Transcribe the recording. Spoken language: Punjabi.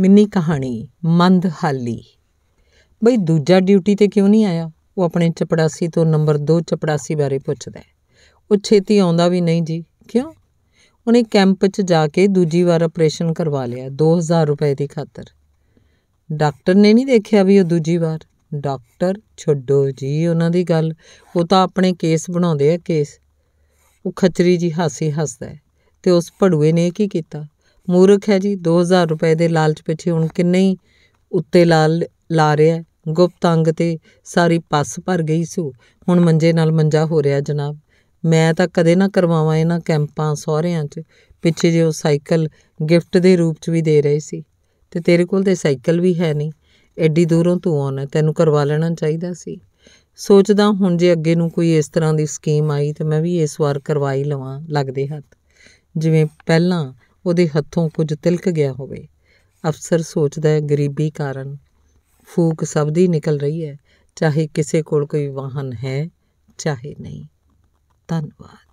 ਮਿੰਨੀ ਕਹਾਣੀ ਮੰਦ ਹਾਲੀ ਬਈ ਦੂਜਾ ਡਿਊਟੀ ਤੇ ਕਿਉਂ ਨਹੀਂ ਆਇਆ ਉਹ ਆਪਣੇ ਚਪੜਾਸੀ ਤੋਂ ਨੰਬਰ 2 ਚਪੜਾਸੀ ਬਾਰੇ ਪੁੱਛਦਾ ਉਹ ਛੇਤੀ ਆਉਂਦਾ ਵੀ ਨਹੀਂ ਜੀ ਕਿਉਂ ਉਹਨੇ ਕੈਂਪ 'ਚ ਜਾ ਕੇ ਦੂਜੀ ਵਾਰ ਆਪਰੇਸ਼ਨ ਕਰਵਾ ਲਿਆ 2000 ਰੁਪਏ ਦੀ ਖਾਤਰ ਡਾਕਟਰ ਨੇ ਨਹੀਂ ਦੇਖਿਆ ਵੀ ਉਹ ਦੂਜੀ ਵਾਰ ਡਾਕਟਰ ਛੱਡੋ ਜੀ ਉਹਨਾਂ ਦੀ ਗੱਲ ਉਹ ਤਾਂ ਆਪਣੇ ਕੇਸ ਬਣਾਉਂਦੇ ਆ ਕੇਸ ਉਹ ਖਚਰੀ ਜੀ ਹਾਸੀ ਹੱਸਦਾ ਤੇ ਉਸ ਭੜੂਏ ਨੇ ਕੀ ਕੀਤਾ ਮੂਰਖ ਹੈ ਜੀ 2000 ਰੁਪਏ ਦੇ ਲਾਲਚ ਪਿੱਛੇ ਹੁਣ ਕਿੰਨੇ ਹੀ ਉੱਤੇ ਲਾਲ ਲਾ ਰਿਹਾ ਗੁਪਤ ਅੰਗ ਤੇ ਸਾਰੀ ਪੱਸ ਭਰ ਗਈ ਸੋ ਹੁਣ ਮੰਜੇ ਨਾਲ ਮੰਜਾ ਹੋ ਰਿਹਾ ਜਨਾਬ ਮੈਂ ਤਾਂ ਕਦੇ ਨਾ ਕਰਵਾਵਾਂ ਇਹਨਾਂ ਕੈਂਪਾਂ ਸਹੁਰਿਆਂ 'ਚ ਪਿੱਛੇ ਜੇ ਉਹ ਸਾਈਕਲ ਗਿਫਟ ਦੇ ਰੂਪ 'ਚ ਵੀ ਦੇ ਰਹੇ ਸੀ ਤੇ ਤੇਰੇ ਕੋਲ ਤੇ ਸਾਈਕਲ ਵੀ ਹੈ ਨਹੀਂ ਐਡੀ ਦੂਰੋਂ ਤੂੰ ਆਉਣਾ ਤੈਨੂੰ ਕਰਵਾ ਲੈਣਾ ਚਾਹੀਦਾ ਸੀ ਸੋਚਦਾ ਹੁਣ ਜੇ ਅੱਗੇ ਨੂੰ ਕੋਈ ਇਸ ਤਰ੍ਹਾਂ ਦੀ ਸਕੀਮ ਆਈ ਤੇ ਮੈਂ ਵੀ ਇਸ ਵਾਰ ਕਰਵਾਈ ਲਵਾਂ ਲੱਗਦੇ ਹੱਥ ਜਿਵੇਂ ਪਹਿਲਾਂ ਉਹਦੇ ਹੱਥੋਂ ਕੁਝ ਤਿਲਕ ਗਿਆ ਹੋਵੇ ਅਫਸਰ ਸੋਚਦਾ ਹੈ ਗਰੀਬੀ ਕਾਰਨ ਫੂਕ ਸਭ ਦੀ ਨਿਕਲ ਰਹੀ ਹੈ ਚਾਹੇ ਕਿਸੇ ਕੋਲ ਕੋਈ ਵਾਹਨ ਹੈ ਚਾਹੇ ਨਹੀਂ ਧੰਨਵਾਦ